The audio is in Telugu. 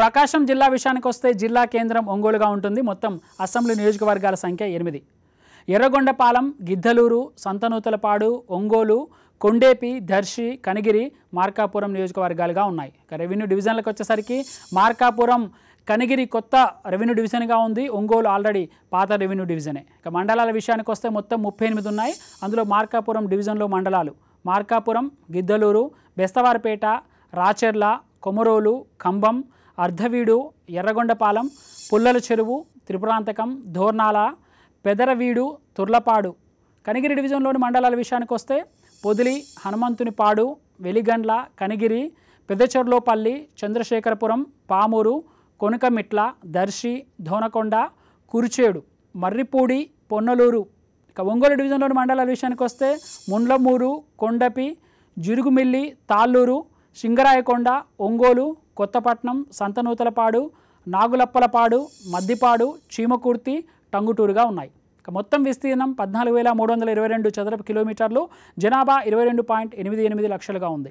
ప్రకాశం జిల్లా విషయానికి వస్తే జిల్లా కేంద్రం ఒంగోలుగా ఉంటుంది మొత్తం అసెంబ్లీ నియోజకవర్గాల సంఖ్య ఎనిమిది ఎర్రగొండపాలెం గిద్దలూరు సంతనూతలపాడు ఒంగోలు కొండేపి దర్శి కనిగిరి మార్కాపురం నియోజకవర్గాలుగా ఉన్నాయి రెవెన్యూ డివిజన్లకు వచ్చేసరికి మార్కాపురం కనిగిరి కొత్త రెవెన్యూ డివిజన్గా ఉంది ఒంగోలు ఆల్రెడీ పాత రెవెన్యూ డివిజనే ఇక మండలాల విషయానికి వస్తే మొత్తం ముప్పై ఎనిమిది ఉన్నాయి అందులో మార్కాపురం డివిజన్లో మండలాలు మార్కాపురం గిద్దలూరు బెస్తవారిపేట రాచెర్ల కొమరోలు కంబం అర్ధవీడు ఎర్రగొండపాలెం పుల్లల చెరువు త్రిపురాంతకం ధోర్నాల పెదరవీడు తుర్లపాడు కనిగిరి డివిజన్లోని మండలాల విషయానికి వస్తే పొదిలి హనుమంతునిపాడు వెలిగండ్ల కనిగిరి పెద్దచెర్లోపల్లి చంద్రశేఖరపురం పామూరు కొనుకమిట్ల దర్శి ధోనకొండ కురిచేడు మర్రిపూడి పొన్నలూరు ఇక ఒంగోలు డివిజన్లోని మండలాల విషయానికి వస్తే ముండ్లమూరు కొండపి జిరుగుమిల్లి తాళ్ళూరు సింగరాయకొండ ఒంగోలు కొత్తపట్నం సంతనూతలపాడు నాగులప్పలపాడు మద్దిపాడు చీమకుర్తి టంగుటూరుగా ఉన్నాయి మొత్తం విస్తీర్ణం పద్నాలుగు వేల మూడు వందల ఇరవై రెండు చదరపు కిలోమీటర్లు జనాభా ఇరవై రెండు పాయింట్ ఎనిమిది ఎనిమిది లక్షలుగా ఉంది